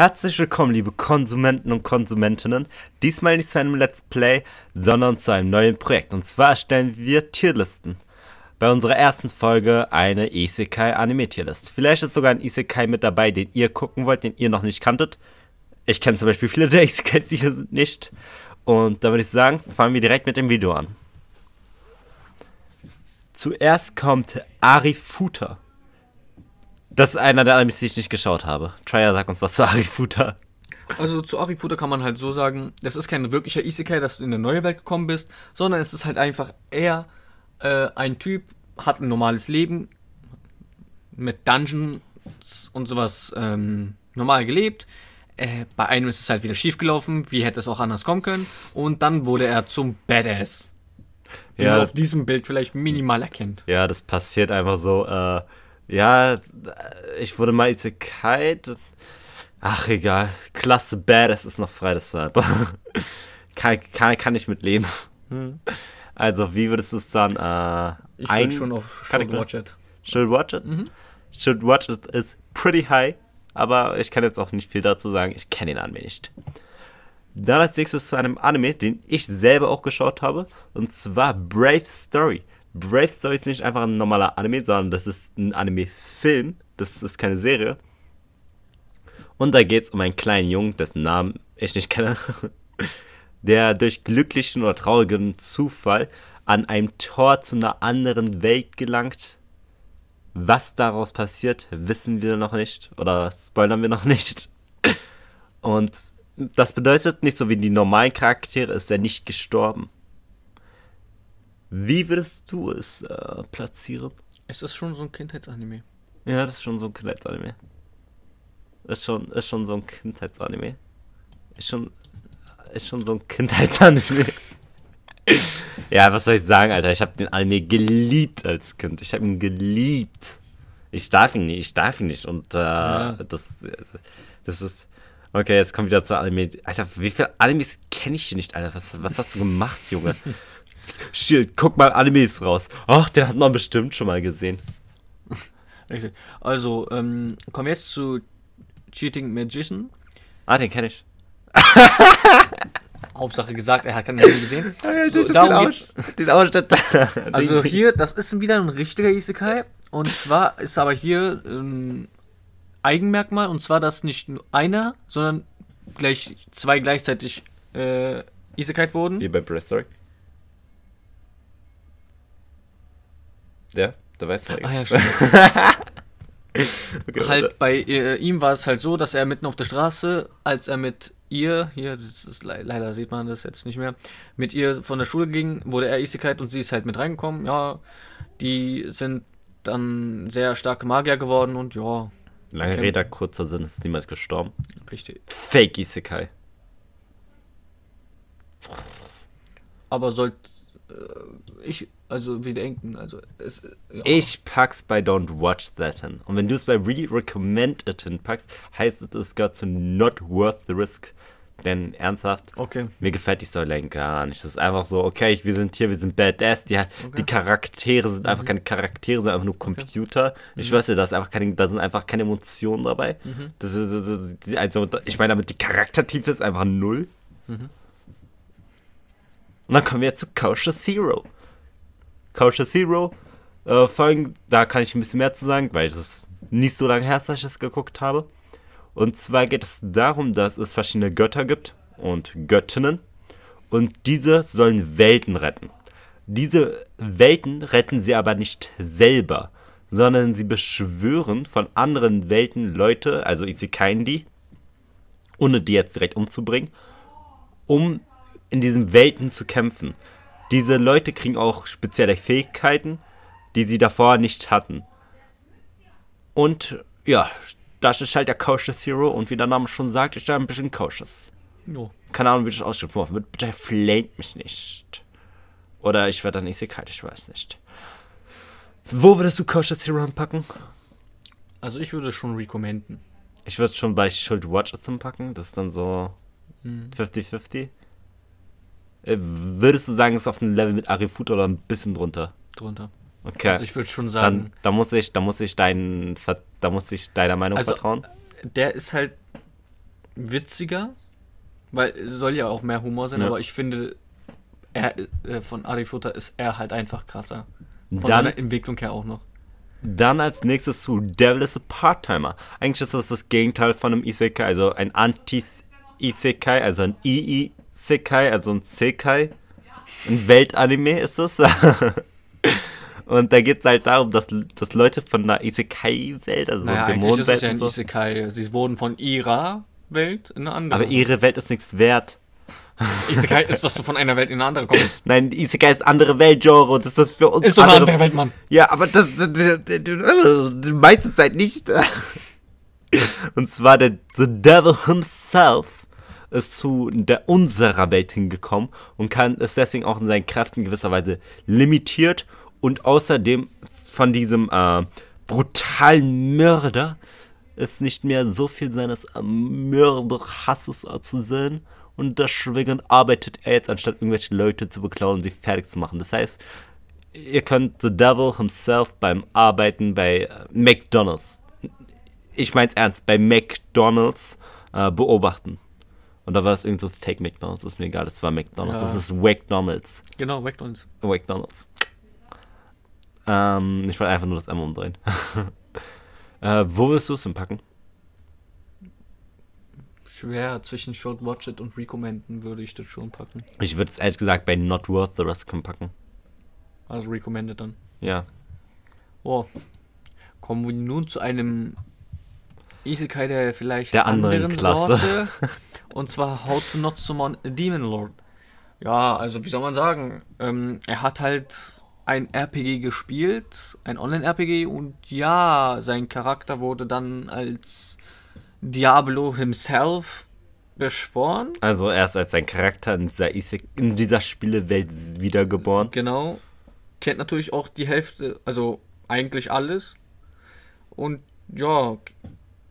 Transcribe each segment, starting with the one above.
Herzlich willkommen, liebe Konsumenten und Konsumentinnen. Diesmal nicht zu einem Let's Play, sondern zu einem neuen Projekt. Und zwar erstellen wir Tierlisten. Bei unserer ersten Folge eine Isekai Anime Tierlist. Vielleicht ist sogar ein Isekai mit dabei, den ihr gucken wollt, den ihr noch nicht kanntet. Ich kenne zum Beispiel viele der Isekais, die hier sind nicht. Und da würde ich sagen, fangen wir direkt mit dem Video an. Zuerst kommt Arifuta. Das ist einer der Animes, die ich nicht geschaut habe. Trier, sag uns was zu Arifuta. Also zu Arifuta kann man halt so sagen, das ist kein wirklicher Isekai, dass du in eine neue Welt gekommen bist, sondern es ist halt einfach eher äh, ein Typ, hat ein normales Leben mit Dungeons und sowas ähm, normal gelebt. Äh, bei einem ist es halt wieder schiefgelaufen, wie hätte es auch anders kommen können. Und dann wurde er zum Badass. Wie ja, man auf diesem Bild vielleicht minimal erkennt. Ja, das passiert einfach so. Äh ja, ich wurde mal Isekai. Ach, egal. Klasse Bad, es ist noch frei, deshalb. kann, kann, kann ich mitleben. Hm. Also, wie würdest du es dann äh, Ich ein schon auf Should Watch It. Should Watch It? Mhm. Should Watch It ist pretty high, aber ich kann jetzt auch nicht viel dazu sagen. Ich kenne den Anime nicht. Dann als nächstes zu einem Anime, den ich selber auch geschaut habe, und zwar Brave Story. Brave Story ist nicht einfach ein normaler Anime, sondern das ist ein Anime-Film. Das ist keine Serie. Und da geht es um einen kleinen Jungen, dessen Namen ich nicht kenne, der durch glücklichen oder traurigen Zufall an einem Tor zu einer anderen Welt gelangt. Was daraus passiert, wissen wir noch nicht oder spoilern wir noch nicht. Und das bedeutet, nicht so wie die normalen Charaktere ist er nicht gestorben. Wie würdest du es äh, platzieren? Es ist schon so ein Kindheitsanime. Ja, das ist schon so ein Kindheitsanime. Ist schon, ist schon so ein Kindheitsanime. Ist schon, ist schon so ein Kindheitsanime. ja, was soll ich sagen, Alter? Ich habe den Anime geliebt als Kind. Ich habe ihn geliebt. Ich darf ihn nicht, ich darf ihn nicht. Und äh, ja. das, das ist. Okay, jetzt kommt wieder zu Anime. Alter, wie viele Animes kenne ich hier nicht, Alter? Was, was hast du gemacht, Junge? Shield, guck mal Animes raus. Ach, den hat man bestimmt schon mal gesehen. Richtig. Also, ähm, kommen jetzt zu Cheating Magician. Ah, den kenne ich. Hauptsache gesagt, er hat keinen gesehen. so, so darum Aus, den Aus, also hier, das ist wieder ein richtiger Isekai. Und zwar ist aber hier ein ähm, Eigenmerkmal, und zwar, dass nicht nur einer, sondern gleich zwei gleichzeitig äh, Isekai wurden. Wie bei Breathstory. Ja, da der Weißhaarige. Ah eh. ja, stimmt. okay, halt warte. bei äh, ihm war es halt so, dass er mitten auf der Straße, als er mit ihr, hier, le leider sieht man das jetzt nicht mehr, mit ihr von der Schule ging, wurde er Isigkeit und sie ist halt mit reingekommen. Ja, die sind dann sehr starke Magier geworden und ja. Lange okay. Rede, kurzer Sinn, ist niemand gestorben. Richtig. Fake Isekai. Aber sollte äh, ich, also wir denken, also es. Äh, ja. Ich pack's bei Don't Watch That hin. Und wenn du es bei re Recommend It hin packst, heißt es, es gehört zu Not Worth the Risk. Denn ernsthaft, okay. mir gefällt die Storyline gar nicht. Das ist einfach so, okay, wir sind hier, wir sind Badass. Die, okay. die Charaktere sind einfach mhm. keine Charaktere, sind einfach nur Computer. Okay. Ich mhm. weiß ja, da, ist einfach keine, da sind einfach keine Emotionen dabei. Mhm. Das ist, also, ich meine damit, die Charaktertiefe ist einfach null. Mhm. Und dann kommen wir zu Culture Zero. Culture Zero, äh, Folgen, da kann ich ein bisschen mehr zu sagen, weil es nicht so lange her, dass ich das geguckt habe. Und zwar geht es darum, dass es verschiedene Götter gibt und Göttinnen. Und diese sollen Welten retten. Diese Welten retten sie aber nicht selber, sondern sie beschwören von anderen Welten Leute, also Isikaindi, ohne die jetzt direkt umzubringen, um in diesen Welten zu kämpfen. Diese Leute kriegen auch spezielle Fähigkeiten, die sie davor nicht hatten. Und ja, das ist halt der Cautious Hero und wie der Name schon sagt, ist er ein bisschen cautious. No. Keine Ahnung, wie das ausgesprochen wird. Bitte flamet mich nicht. Oder ich werde dann Isekai, ich weiß nicht. Wo würdest du Cautious Hero anpacken? Also ich würde schon recommenden. Ich würde schon bei Should Watch zum packen. Das ist dann so 50-50. Mhm. Äh, würdest du sagen, ist auf dem Level mit Arifuta oder ein bisschen drunter? Drunter. Okay. Also ich würde schon sagen. da muss ich, da muss ich dein, da muss ich deiner Meinung also, vertrauen. Der ist halt witziger, weil soll ja auch mehr Humor sein, ja. aber ich finde, er, äh, von Arifuta ist er halt einfach krasser. Von dann, seiner Entwicklung her auch noch. Dann als nächstes zu Devil is a Part-Timer. Eigentlich ist das das Gegenteil von einem Isekai, also ein Anti-Isekai, also ein II Sekai, also ein Sekai, ein Weltanime ist es. und da geht es halt darum, dass, dass Leute von der Isekai-Welt, also naja, Dämonenwelt. Das ist ja ein so, Isekai. Sie wurden von ihrer Welt in eine andere. Aber ihre Welt ist nichts wert. Isekai ist, dass du von einer Welt in eine andere kommst. Nein, Isekai ist andere Weltgenre. Das ist für uns. Ist doch eine andere, andere Welt, Mann. Ja, aber das. Die meiste Zeit nicht. Und zwar der The Devil himself ist zu der unserer Welt hingekommen und kann ist deswegen auch in seinen Kräften gewisserweise limitiert und außerdem von diesem äh, brutalen Mörder ist nicht mehr so viel seines äh, Mörderhasses zu sehen und deswegen arbeitet er jetzt anstatt irgendwelche Leute zu beklauen und sie fertig zu machen. Das heißt, ihr könnt The Devil himself beim Arbeiten bei äh, McDonald's, ich mein's ernst, bei McDonald's äh, beobachten. Und da war es irgend so Fake McDonalds, ist mir egal, das war McDonalds, ja. das ist McDonalds. Genau, McDonalds. McDonalds. Ähm, ich wollte einfach nur das einmal umdrehen. äh, wo willst du es denn packen? Schwer, zwischen Short Watch It und Recommenden würde ich das schon packen. Ich würde es ehrlich gesagt bei Not Worth the Rest packen. Also Recommended dann. Ja. Oh. Kommen wir nun zu einem Isekai der vielleicht der anderen, anderen Klasse. Sorte. Und zwar How to Not Summon a Demon Lord. Ja, also wie soll man sagen? Ähm, er hat halt ein RPG gespielt, ein Online-RPG und ja, sein Charakter wurde dann als Diablo himself beschworen. Also erst als sein Charakter in dieser, in dieser Spielewelt wiedergeboren. Genau. Kennt natürlich auch die Hälfte, also eigentlich alles. Und ja,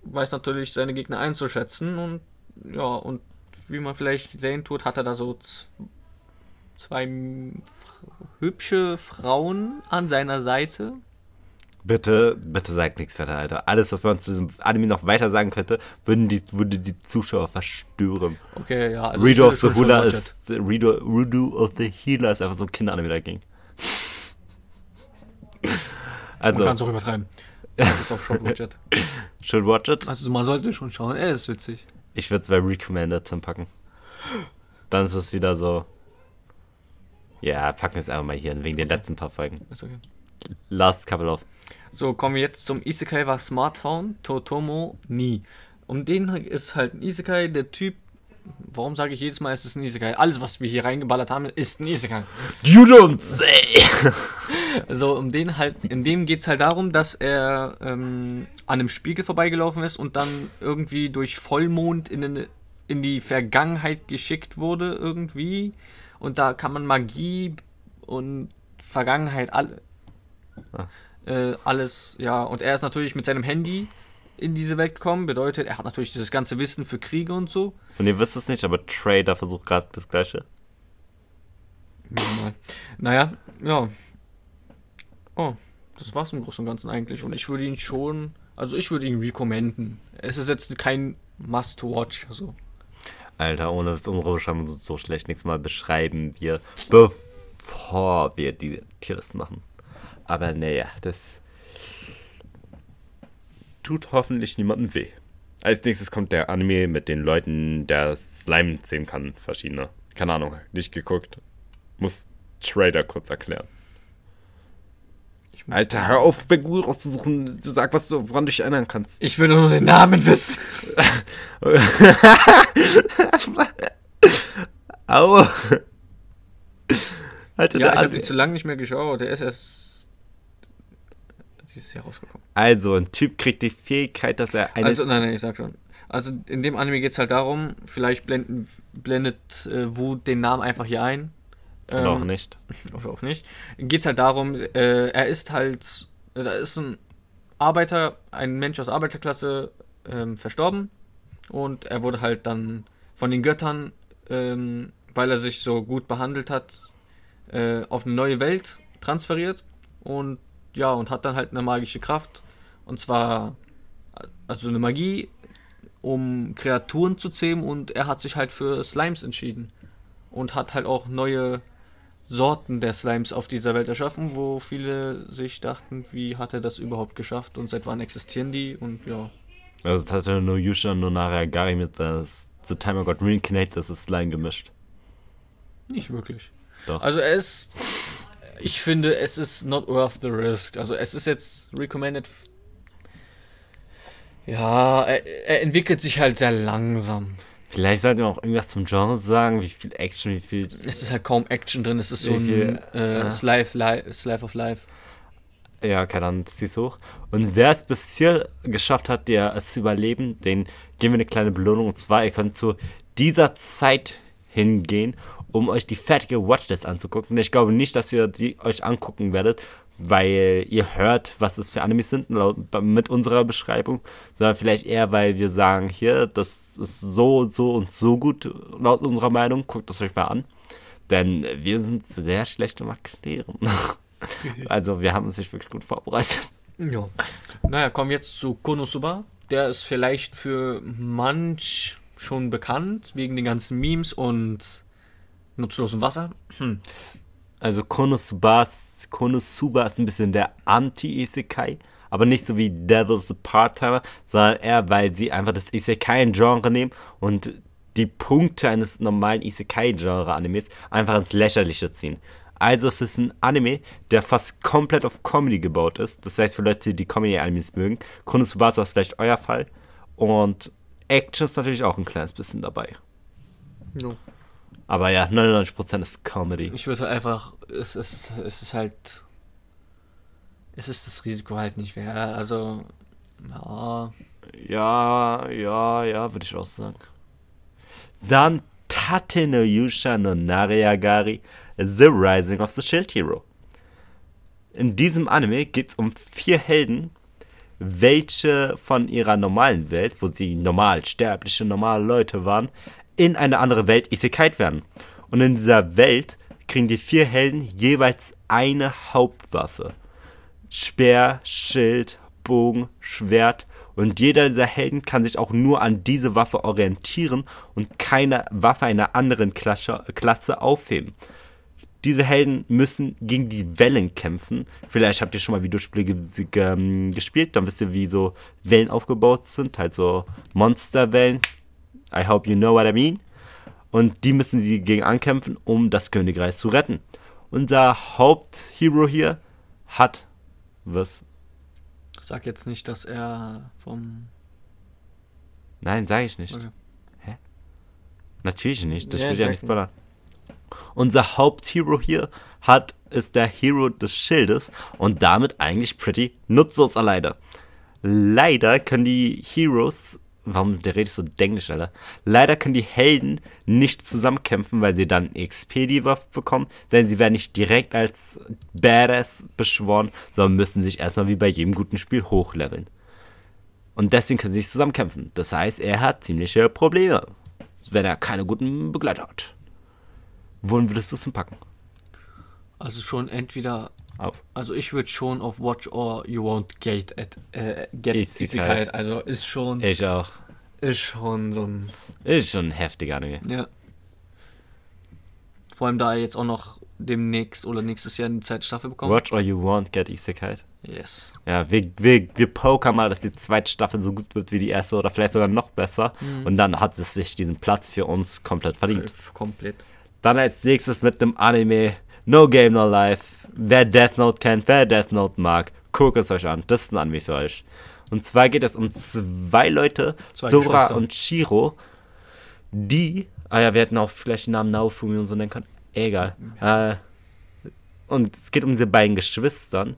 weiß natürlich seine Gegner einzuschätzen und ja, und wie man vielleicht sehen tut, hat er da so zwei hübsche Frauen an seiner Seite. Bitte, bitte sagt nichts weiter, Alter. Alles, was man zu diesem Anime noch weiter sagen könnte, würden die, würde die Zuschauer verstören. Okay, ja. Also Redo of the Hula ist. Redo, Redo of the Healer ist einfach so ein Kinderanime dagegen. also. Man kann es auch übertreiben. Das ist auch schon watch it. schon watch it? Also, man sollte schon schauen. Er ist witzig. Ich würde es bei Recommended packen. Dann ist es wieder so. Ja, packen wir es einfach mal hier hin, wegen den letzten paar Folgen. Ist okay. Last couple of. So, kommen wir jetzt zum Isekai war Smartphone, Totomo, nie. Um den ist halt ein Isekai, der Typ Warum sage ich jedes Mal, es ist ein Isekai? Alles, was wir hier reingeballert haben, ist ein Isekai. You don't say! so, um den halt, in dem geht es halt darum, dass er ähm, an einem Spiegel vorbeigelaufen ist und dann irgendwie durch Vollmond in, den, in die Vergangenheit geschickt wurde, irgendwie. Und da kann man Magie und Vergangenheit alle, ah. äh, alles, ja. Und er ist natürlich mit seinem Handy in diese Welt gekommen. Bedeutet, er hat natürlich dieses ganze Wissen für Kriege und so. Und ihr wisst es nicht, aber Trader versucht gerade das Gleiche. Naja, ja. Oh, das war's im Großen und Ganzen eigentlich. Und ich würde ihn schon, also ich würde ihn recommenden. Es ist jetzt kein Must-Watch. Also. Alter, ohne dass unsere Beschreibung so schlecht nichts mal beschreiben wir, bevor wir die Tierliste machen. Aber naja, das tut hoffentlich niemandem weh. Als nächstes kommt der Anime mit den Leuten, der Slime ziehen kann, verschiedene. Keine Ahnung, nicht geguckt. Muss Trader kurz erklären. Alter, hör auf, Bengur rauszusuchen. Du sag, was du, woran du dich erinnern kannst. Ich will nur den Namen wissen. Au. Alter, ja, ich habe ihn zu lange nicht mehr geschaut. Der ist erst dieses Jahr rausgekommen. Also, ein Typ kriegt die Fähigkeit, dass er eine. Also, nein, nein, ich sag schon. Also, in dem Anime geht es halt darum, vielleicht blenden, blendet äh, Wut den Namen einfach hier ein. Ähm, oder auch nicht. Oder auch nicht. Geht es halt darum, äh, er ist halt. Äh, da ist ein Arbeiter, ein Mensch aus Arbeiterklasse ähm, verstorben. Und er wurde halt dann von den Göttern, ähm, weil er sich so gut behandelt hat, äh, auf eine neue Welt transferiert. Und ja, und hat dann halt eine magische Kraft. Und zwar, also eine Magie, um Kreaturen zu zähmen. Und er hat sich halt für Slimes entschieden. Und hat halt auch neue Sorten der Slimes auf dieser Welt erschaffen, wo viele sich dachten, wie hat er das überhaupt geschafft und seit wann existieren die und ja. Also Tate no Yusha no Naragari mit das The Time I Got Reincarnated, das ist Slime gemischt. Nicht wirklich. Doch. Also er ist ich finde, es ist not worth the risk. Also es ist jetzt recommended. Ja, er, er entwickelt sich halt sehr langsam. Vielleicht sollte man auch irgendwas zum Genre sagen, wie viel Action, wie viel. Es ist halt kaum Action drin, es ist so viel, ein äh, ah. Slice, of Life. Ja, keine Ahnung, zieh's hoch. Und wer es bis hier geschafft hat, der es zu überleben, den geben wir eine kleine Belohnung. Und zwar, ihr könnt zu dieser Zeit hingehen um euch die fertige Watchlist anzugucken. Ich glaube nicht, dass ihr die euch angucken werdet, weil ihr hört, was es für Animes sind mit unserer Beschreibung, sondern vielleicht eher, weil wir sagen, hier, das ist so, so und so gut laut unserer Meinung, guckt es euch mal an. Denn wir sind sehr schlecht im Erklären. also wir haben uns nicht wirklich gut vorbereitet. Ja. Naja, kommen wir jetzt zu Konosuba. Der ist vielleicht für manch schon bekannt, wegen den ganzen Memes und nutzlosem Wasser. Hm. Also Konosuba ist, Konosuba ist ein bisschen der Anti-Isekai, aber nicht so wie Devil's Part-Timer, sondern eher, weil sie einfach das Isekai-Genre nehmen und die Punkte eines normalen Isekai-Genre-Animes einfach ins Lächerliche ziehen. Also es ist ein Anime, der fast komplett auf Comedy gebaut ist. Das heißt für Leute, die Comedy-Animes mögen, Konosuba ist das vielleicht euer Fall. Und Action ist natürlich auch ein kleines bisschen dabei. No. Aber ja, 99% ist Comedy. Ich würde einfach, es ist, es ist halt, es ist das Risiko halt nicht wert. Also, ja. Ja, ja, ja, würde ich auch sagen. Dann Tate no Yusha no Nariagari, The Rising of the Shield Hero. In diesem Anime geht es um vier Helden, welche von ihrer normalen Welt, wo sie normal sterbliche, normale Leute waren, in eine andere Welt Isekait werden. Und in dieser Welt kriegen die vier Helden jeweils eine Hauptwaffe. Speer, Schild, Bogen, Schwert und jeder dieser Helden kann sich auch nur an diese Waffe orientieren und keine Waffe einer anderen Klasse, Klasse aufheben. Diese Helden müssen gegen die Wellen kämpfen. Vielleicht habt ihr schon mal Videospiele ähm, gespielt, dann wisst ihr, wie so Wellen aufgebaut sind. Halt so Monsterwellen, I hope you know what I mean. Und die müssen sie gegen ankämpfen, um das Königreich zu retten. Unser Haupthero hier hat was. Sag jetzt nicht, dass er vom. Nein, sage ich nicht. Okay. Hä? Natürlich nicht. Das ja, wird ja nicht spoilern. Unser Haupthero hier hat, ist der Hero des Schildes und damit eigentlich pretty nutzlos alleine. Leider können die Heroes Warum der redest so Englisch, Alter? Leider können die Helden nicht zusammenkämpfen, weil sie dann XP-Debuff bekommen, denn sie werden nicht direkt als Badass beschworen, sondern müssen sich erstmal wie bei jedem guten Spiel hochleveln. Und deswegen können sie nicht zusammenkämpfen. Das heißt, er hat ziemliche Probleme, wenn er keine guten Begleiter hat. Wohin würdest du es denn packen? Also schon entweder also ich würde schon auf Watch or You Won't Get, at, äh, get Isekai. Isekai. Also ist schon. Ich auch. Ist schon so ein. Ist schon ein heftiger Anime. Ja. Vor allem, da er jetzt auch noch demnächst oder nächstes Jahr eine zweite Staffel bekommt. Watch or You Won't Get Isekai. Yes. Ja, wir, wir, wir pokern mal, dass die zweite Staffel so gut wird wie die erste oder vielleicht sogar noch besser. Mhm. Und dann hat es sich diesen Platz für uns komplett verdient. Komplett. Dann als nächstes mit einem Anime, No Game, No Life. Wer Death Note kennt, wer Death Note mag, guckt es euch an. Das ist ein Anime für euch. Und zwar geht es um zwei Leute, zwei Sora und Shiro, die. Ah ja, wir hätten auch vielleicht den Namen Naofumi und so nennen können. Egal. Ja. Äh, und es geht um diese beiden Geschwistern,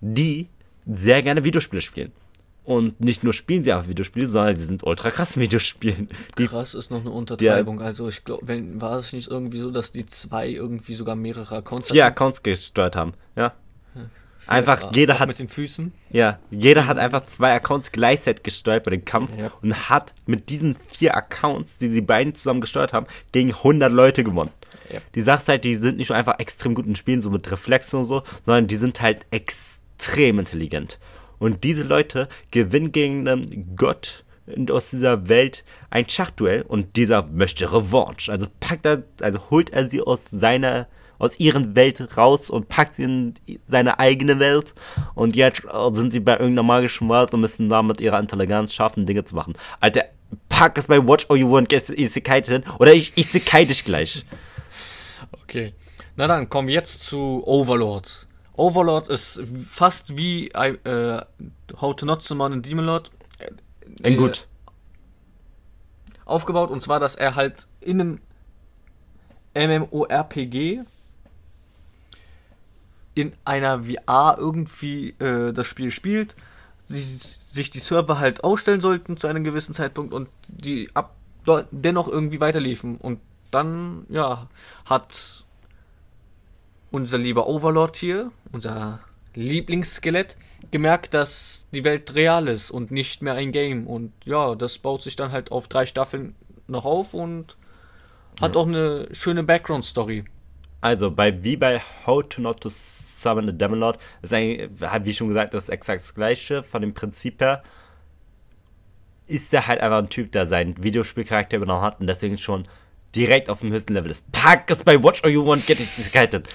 die sehr gerne Videospiele spielen. Und nicht nur spielen sie auch Videospiele, sondern sie sind ultra krass Videospielen. Die krass ist noch eine Untertreibung. Der, also ich glaube, wenn war es nicht irgendwie so, dass die zwei irgendwie sogar mehrere Accounts Ja, Accounts gesteuert haben, ja. ja einfach ja, jeder hat mit den Füßen. Ja, jeder hat mhm. einfach zwei Accounts gleichzeitig gesteuert bei dem Kampf ja. und hat mit diesen vier Accounts, die sie beiden zusammen gesteuert haben, gegen 100 Leute gewonnen. Die Sache halt, die sind nicht nur einfach extrem gut in Spielen so mit Reflexen und so, sondern die sind halt extrem intelligent. Und diese Leute gewinnen gegen einen ähm, Gott aus dieser Welt ein Schachduell und dieser möchte Revanche. Also packt er, also holt er sie aus seiner aus ihren Welt raus und packt sie in seine eigene Welt und jetzt äh, sind sie bei irgendeiner magischen Welt und müssen da mit ihrer Intelligenz schaffen, Dinge zu machen. Alter, pack es bei Watch All You Want, Isekai hin oder ich Isekai dich gleich. Okay. Na dann, kommen wir jetzt zu Overlord. Overlord ist fast wie äh, How to Not Summon in Demon Lord. Äh, gut. Äh, aufgebaut und zwar, dass er halt in einem MMORPG in einer VR irgendwie äh, das Spiel spielt, die, sich die Server halt ausstellen sollten zu einem gewissen Zeitpunkt und die ab, dennoch irgendwie weiterliefen. Und dann, ja, hat unser lieber Overlord hier, unser Lieblingsskelett, gemerkt, dass die Welt real ist und nicht mehr ein Game. Und ja, das baut sich dann halt auf drei Staffeln noch auf und hat ja. auch eine schöne Background-Story. Also, bei, wie bei How to Not to Summon the Demon Lord, ist eigentlich, wie schon gesagt, das exakt das gleiche von dem Prinzip her. Ist er halt einfach ein Typ, der seinen Videospielcharakter übernommen hat und deswegen schon direkt auf dem höchsten Level ist. Pack es bei Watch All You Want Get Excited.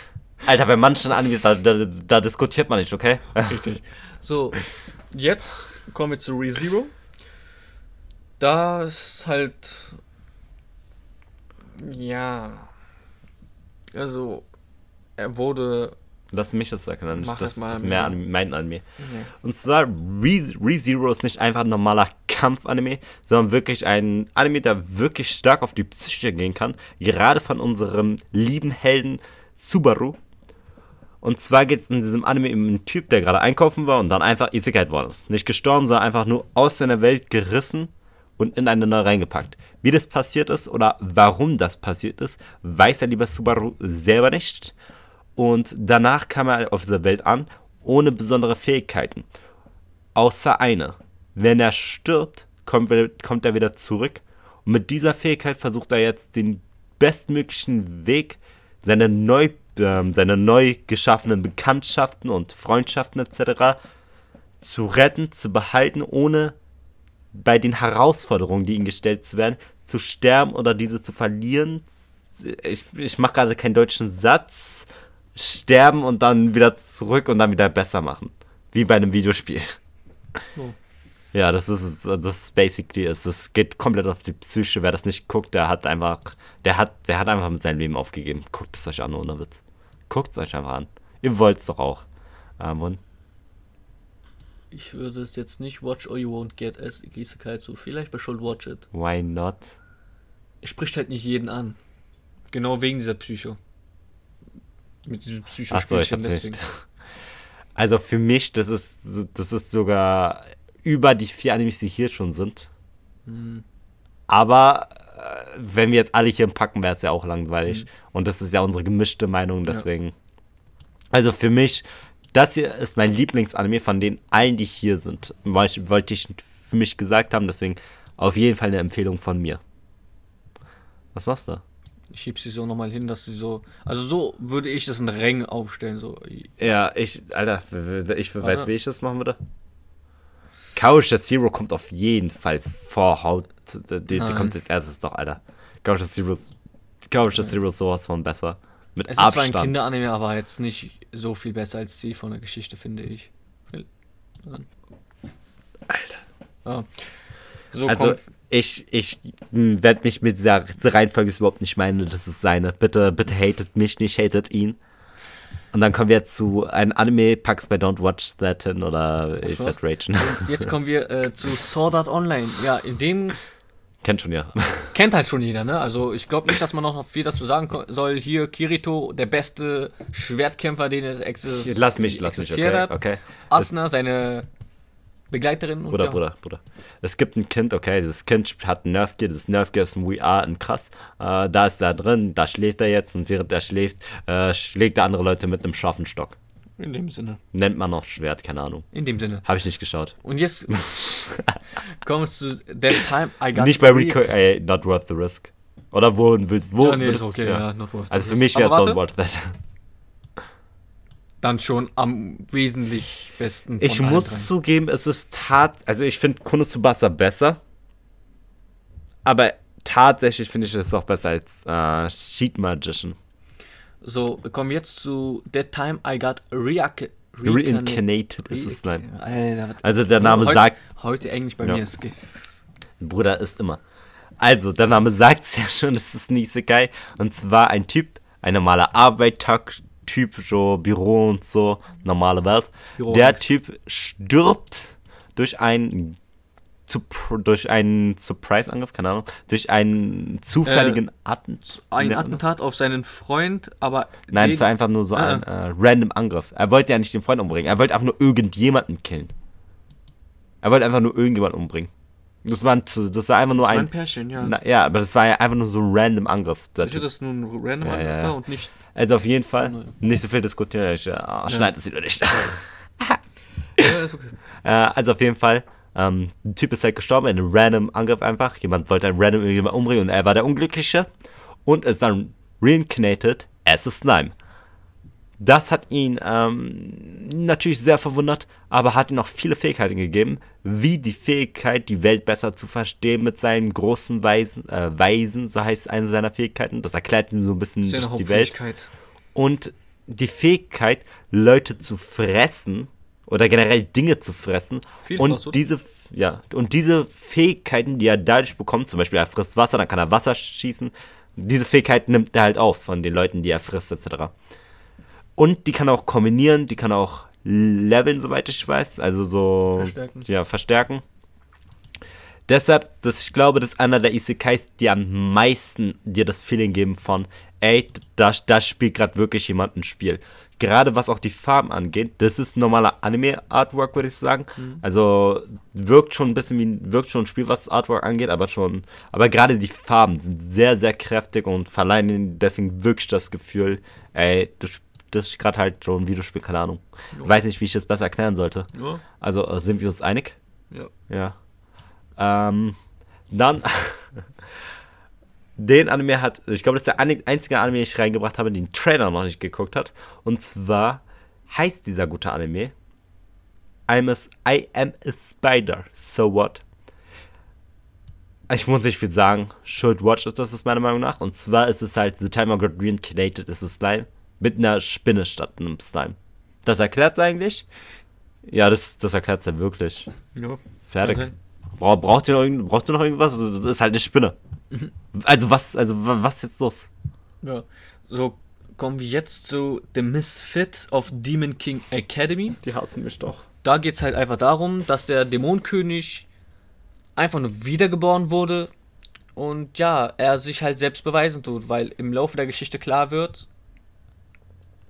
Alter, bei manchen Animes, da, da, da diskutiert man nicht, okay? Richtig. So, jetzt kommen wir zu ReZero. Da ist halt. Ja. Also, er wurde. Lass mich das sagen, dann das, das, ist mehr an, mein Anime. Okay. Und zwar, ReZero ist nicht einfach ein normaler Kampf-Anime, sondern wirklich ein Anime, der wirklich stark auf die Psyche gehen kann. Gerade von unserem lieben Helden Subaru, und zwar geht es in diesem Anime um einen Typ, der gerade einkaufen war und dann einfach Isekai worden ist. Nicht gestorben, sondern einfach nur aus seiner Welt gerissen und in eine neue reingepackt. Wie das passiert ist oder warum das passiert ist, weiß er lieber Subaru selber nicht. Und danach kam er auf dieser Welt an, ohne besondere Fähigkeiten. Außer eine. Wenn er stirbt, kommt, kommt er wieder zurück. Und mit dieser Fähigkeit versucht er jetzt den bestmöglichen Weg, seine neu ähm, seine neu geschaffenen Bekanntschaften und Freundschaften etc. zu retten, zu behalten, ohne bei den Herausforderungen, die ihm gestellt werden, zu sterben oder diese zu verlieren. Ich, ich mache gerade keinen deutschen Satz. Sterben und dann wieder zurück und dann wieder besser machen. Wie bei einem Videospiel. So. Ja, das ist, also das ist basically, es das geht komplett auf die Psyche. Wer das nicht guckt, der hat einfach, der hat, der hat einfach mit seinem Leben aufgegeben. Guckt es euch an, ohne Witz. Guckt es euch einfach an. Ihr wollt es doch auch. Amon. Ich würde es jetzt nicht Watch or You Won't Get as Isekai zu. Vielleicht bei Schuld Watch It. Why not? Es spricht halt nicht jeden an. Genau wegen dieser Psycho. Mit diesem psycho Ach so, ich deswegen. Nicht. Also für mich, das ist, das ist sogar über die vier Animes, die hier schon sind. Mhm. Aber äh, wenn wir jetzt alle hier packen, wäre es ja auch langweilig. Mhm. Und das ist ja unsere gemischte Meinung, deswegen. Ja. Also für mich, das hier ist mein Lieblingsanime von den allen, die hier sind. Wollte, ich für mich gesagt haben, deswegen auf jeden Fall eine Empfehlung von mir. Was machst du? Ich schieb sie so nochmal hin, dass sie so. Also so würde ich das in Rängen aufstellen. So. Ja, ich. Alter, ich weiß, also wie ich das machen würde. Couch Zero kommt auf jeden Fall vor Haut. Die, die ah. kommt als erstes doch, Alter. Couch Zero, Couch Zero sowas von besser. Mit es Abstand. ist zwar ein Kinderanime, aber jetzt nicht so viel besser als sie von der Geschichte, finde ich. Alter. Ja. So also, ich, ich hm, werde mich mit dieser Reihenfolge überhaupt nicht meinen, das ist seine. Bitte, bitte hatet mich nicht, hatet ihn. Und dann kommen wir jetzt zu einem Anime, Pucks bei Don't Watch That hin oder If That Rage. Ne? Jetzt kommen wir äh, zu Sword Art Online. Ja, in dem. Kennt schon ja. Kennt halt schon jeder, ne? Also ich glaube nicht, dass man noch viel dazu sagen soll. Hier Kirito, der beste Schwertkämpfer, den es existiert. Lass mich, lass mich, okay. okay. Asna, seine Begleiterin und Bruder, ja. Bruder, Bruder. Es gibt ein Kind, okay, dieses Kind hat ein Nerfgear, dieses Nerfgear ist ein We Are ein krass. Äh, da ist er drin, da schläft er jetzt und während er schläft, äh, schlägt er andere Leute mit einem scharfen Stock. In dem Sinne. Nennt man noch Schwert, keine Ahnung. In dem Sinne. Habe ich nicht geschaut. Und jetzt kommst du that time I got Nicht bei Rico, ey, not worth the risk. Oder wo, wo, wo ja, nee, okay, ja. ja also für mich wäre es don't worth that dann schon am wesentlich besten. ich muss drei. zugeben, es ist tat, also ich finde Konosuba besser, aber tatsächlich finde ich es auch besser als äh, Sheet Magician. So, kommen jetzt zu That Time I Got Reac Reincarnated Re ist es, nein. Alter, also der Name heute, sagt. Heute Englisch bei ja. mir ist. Bruder ist immer. Also, der Name sagt es ja schon, es ist ein Isekai. Und zwar ein Typ, ein normaler Arbeiter, Typ, so Büro und so, normale Welt. Jo, der nix. Typ stirbt durch einen durch einen Surprise-Angriff, keine Ahnung, durch einen zufälligen äh, Attentat. Ein Attentat auf seinen Freund, aber. Nein, es war einfach nur so äh. ein äh. äh, random Angriff. Er wollte ja nicht den Freund umbringen, er wollte einfach nur irgendjemanden killen. Er wollte einfach nur irgendjemanden umbringen. Das war, ein, das war einfach nur das ein. War ein Pärchen, ja. Na, ja, aber das war ja einfach nur so ein random Angriff. Ich Sicher, dass nur ein random ja, Angriff war ja. und nicht also auf jeden Fall, oh, nicht so viel diskutieren, ich, oh, ja. es wieder nicht. ja, ist okay. Äh, also auf jeden Fall, ähm, ein Typ ist halt gestorben in einem random Angriff einfach. Jemand wollte einen random irgendjemand umbringen und er war der Unglückliche und ist dann reincarnated as a Slime. Das hat ihn ähm, natürlich sehr verwundert, aber hat ihm auch viele Fähigkeiten gegeben, wie die Fähigkeit, die Welt besser zu verstehen mit seinen großen Weisen, äh, Weisen so heißt eine seiner Fähigkeiten. Das erklärt ihm so ein bisschen die Welt. Und die Fähigkeit, Leute zu fressen oder generell Dinge zu fressen. Viel und Versuch. diese ja, und diese Fähigkeiten, die er dadurch bekommt, zum Beispiel er frisst Wasser, dann kann er Wasser schießen, diese Fähigkeit nimmt er halt auf von den Leuten, die er frisst, etc. Und die kann auch kombinieren, die kann auch leveln, soweit ich weiß. Also so. Verstärken. Ja, verstärken. Deshalb, das, ich glaube, das ist einer der Isekais, die am meisten dir das Feeling geben von, ey, da, da spielt gerade wirklich jemand ein Spiel. Gerade was auch die Farben angeht, das ist normaler Anime-Artwork, würde ich sagen. Mhm. Also wirkt schon ein bisschen wie wirkt schon ein Spiel, was Artwork angeht, aber schon. Aber gerade die Farben sind sehr, sehr kräftig und verleihen deswegen wirklich das Gefühl, ey, du das ist gerade halt so ein Videospiel, keine Ahnung. Jo. Weiß nicht, wie ich das besser erklären sollte. Jo. Also äh, sind wir uns einig? Ja. Ja. Ähm, dann. den Anime hat, ich glaube, das ist der einzige Anime, den ich reingebracht habe, den Trailer noch nicht geguckt hat. Und zwar heißt dieser gute Anime I'm a, I am a Spider, so what? Ich muss nicht viel sagen. Should watch ist das, ist meiner Meinung nach. Und zwar ist es halt The Time I Got Reincarnated ist a Slime. Mit einer Spinne statt einem Slime. Das erklärt es eigentlich? Ja, das, das es ja wirklich. Ja. Fertig. Okay. Bra braucht, ihr noch, braucht ihr noch irgendwas? Also, das ist halt eine Spinne. Mhm. Also was, also was jetzt los? Ja. So, kommen wir jetzt zu The Misfit of Demon King Academy. Die hassen mich doch. Da geht es halt einfach darum, dass der Dämonenkönig einfach nur wiedergeboren wurde und ja, er sich halt selbst beweisen tut, weil im Laufe der Geschichte klar wird,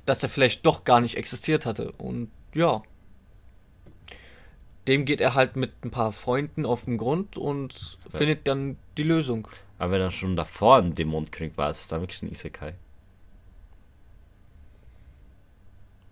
dass er vielleicht doch gar nicht existiert hatte. Und ja, dem geht er halt mit ein paar Freunden auf den Grund und ja. findet dann die Lösung. Aber wenn er schon davor ein Dämonenkrieg war, ist es dann wirklich ein Isekai.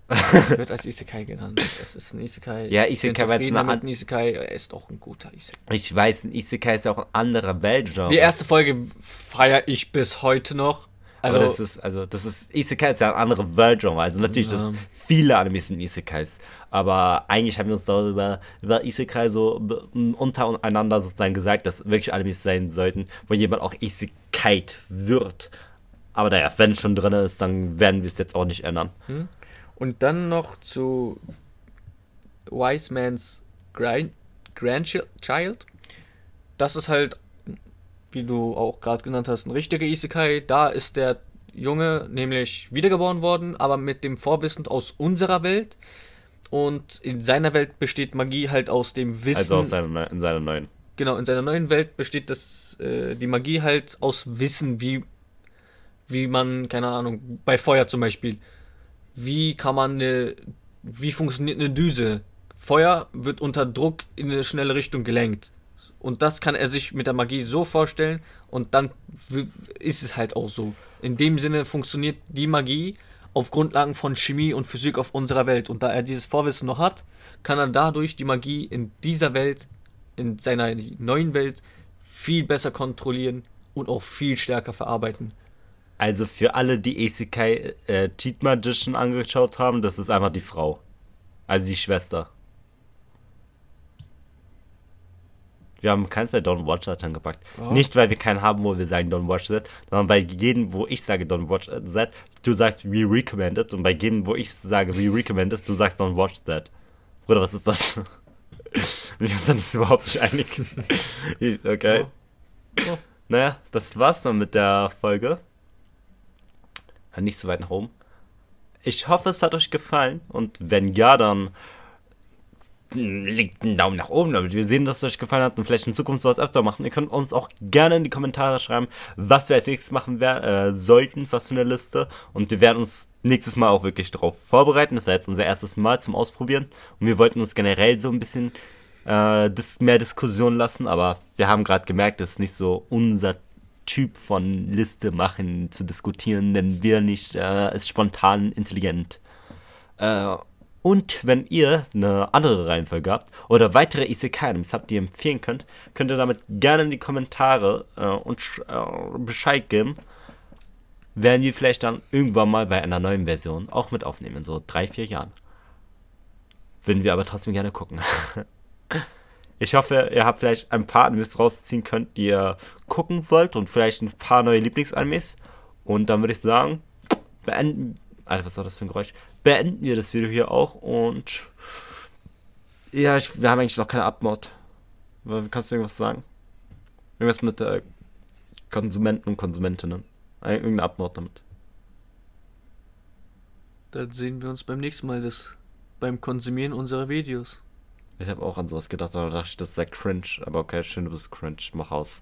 Es wird als Isekai genannt. Es ist ein Isekai. Ja, Isekai war jetzt ein Isekai. Er ist auch ein guter Isekai. Ich weiß, ein Isekai ist auch ein anderer Weltgenre. Die erste Folge feiere ich bis heute noch. Also, Aber das ist, also, das ist, Isekai ist ja eine andere Welt schon. Also, natürlich, ja. dass viele Animes sind Isekais. Aber eigentlich haben wir uns darüber, über Isekai so untereinander sozusagen gesagt, dass wirklich Animes sein sollten, wo jemand auch Isekai wird. Aber naja, wenn es schon drin ist, dann werden wir es jetzt auch nicht ändern. Hm? Und dann noch zu Wise Man's Grand Grandchild. Das ist halt wie du auch gerade genannt hast, ein richtiger Isekai. Da ist der Junge nämlich wiedergeboren worden, aber mit dem Vorwissen aus unserer Welt. Und in seiner Welt besteht Magie halt aus dem Wissen. Also aus seiner, in seiner neuen. Genau, in seiner neuen Welt besteht das, äh, die Magie halt aus Wissen, wie, wie man, keine Ahnung, bei Feuer zum Beispiel. Wie kann man eine, wie funktioniert eine Düse? Feuer wird unter Druck in eine schnelle Richtung gelenkt. Und das kann er sich mit der Magie so vorstellen und dann ist es halt auch so. In dem Sinne funktioniert die Magie auf Grundlagen von Chemie und Physik auf unserer Welt. Und da er dieses Vorwissen noch hat, kann er dadurch die Magie in dieser Welt, in seiner neuen Welt, viel besser kontrollieren und auch viel stärker verarbeiten. Also für alle, die Esekai äh, Cheat Magician angeschaut haben, das ist einfach die Frau. Also die Schwester. Wir haben keins bei Don't Watch That angepackt. Oh. Nicht, weil wir keinen haben, wo wir sagen Don't Watch That, sondern bei jedem, wo ich sage Don't Watch That, du sagst We Recommend It und bei jedem, wo ich sage We Recommend It, du sagst Don't Watch That. Bruder, was ist das? wir sind uns überhaupt nicht einig. okay. Oh. Oh. Naja, das war's dann mit der Folge. Nicht so weit nach oben. Ich hoffe, es hat euch gefallen und wenn ja, dann legt einen Daumen nach oben, damit wir sehen, dass es euch gefallen hat und vielleicht in Zukunft sowas öfter machen. Ihr könnt uns auch gerne in die Kommentare schreiben, was wir als nächstes machen äh, sollten, was für eine Liste. Und wir werden uns nächstes Mal auch wirklich darauf vorbereiten. Das war jetzt unser erstes Mal zum Ausprobieren. Und wir wollten uns generell so ein bisschen äh, mehr Diskussion lassen, aber wir haben gerade gemerkt, das ist nicht so unser Typ von Liste machen, zu diskutieren, denn wir nicht, äh, ist spontan intelligent. Äh, und wenn ihr eine andere Reihenfolge habt oder weitere Isekai-Animes habt, die ihr empfehlen könnt, könnt ihr damit gerne in die Kommentare äh, uns äh, Bescheid geben. Werden wir vielleicht dann irgendwann mal bei einer neuen Version auch mit aufnehmen, in so drei, vier Jahren. Würden wir aber trotzdem gerne gucken. ich hoffe, ihr habt vielleicht ein paar Animes rausziehen könnt, die ihr gucken wollt und vielleicht ein paar neue Lieblingsanimes. Und dann würde ich sagen, beenden. Alter, was war das für ein Geräusch? beenden wir das Video hier auch und ja, ich, wir haben eigentlich noch keine Abmord. Kannst du irgendwas sagen? Irgendwas mit äh, Konsumenten und Konsumentinnen. Irgendeine Abmord damit. Dann sehen wir uns beim nächsten Mal das beim Konsumieren unserer Videos. Ich habe auch an sowas gedacht, aber dachte ich, das sei cringe. Aber okay, schön, du bist cringe. Mach aus.